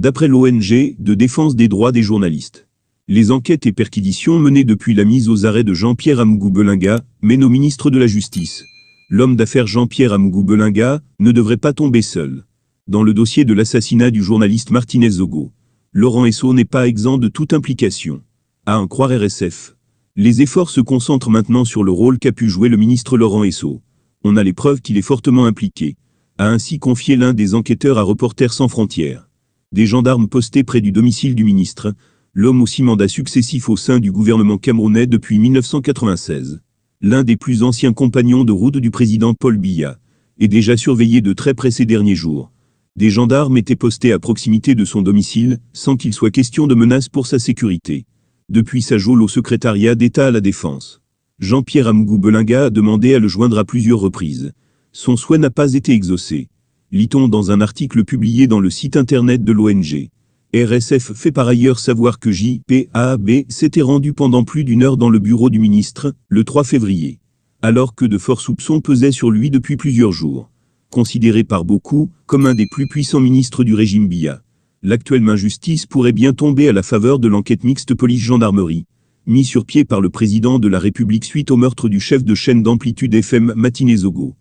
d'après l'ONG de défense des droits des journalistes. Les enquêtes et perquisitions menées depuis la mise aux arrêts de Jean-Pierre Amougou-Belinga mènent au ministre de la Justice. L'homme d'affaires Jean-Pierre Amougou-Belinga ne devrait pas tomber seul. Dans le dossier de l'assassinat du journaliste Martinez Zogo, Laurent Esso n'est pas exempt de toute implication. À en croire RSF. Les efforts se concentrent maintenant sur le rôle qu'a pu jouer le ministre Laurent Esso. On a les preuves qu'il est fortement impliqué, a ainsi confié l'un des enquêteurs à Reporters sans frontières des gendarmes postés près du domicile du ministre, l'homme aussi mandat successif au sein du gouvernement camerounais depuis 1996. L'un des plus anciens compagnons de route du président Paul Biya, est déjà surveillé de très près ces derniers jours. Des gendarmes étaient postés à proximité de son domicile, sans qu'il soit question de menace pour sa sécurité. Depuis sa jôle au secrétariat d'État à la Défense, Jean-Pierre Amougou-Belinga a demandé à le joindre à plusieurs reprises. Son souhait n'a pas été exaucé lit-on dans un article publié dans le site internet de l'ONG. RSF fait par ailleurs savoir que JPAB s'était rendu pendant plus d'une heure dans le bureau du ministre, le 3 février, alors que de forts soupçons pesaient sur lui depuis plusieurs jours. Considéré par beaucoup comme un des plus puissants ministres du régime BIA. l'actuelle main-justice pourrait bien tomber à la faveur de l'enquête mixte police-gendarmerie, mis sur pied par le président de la République suite au meurtre du chef de chaîne d'amplitude FM Matinezogo.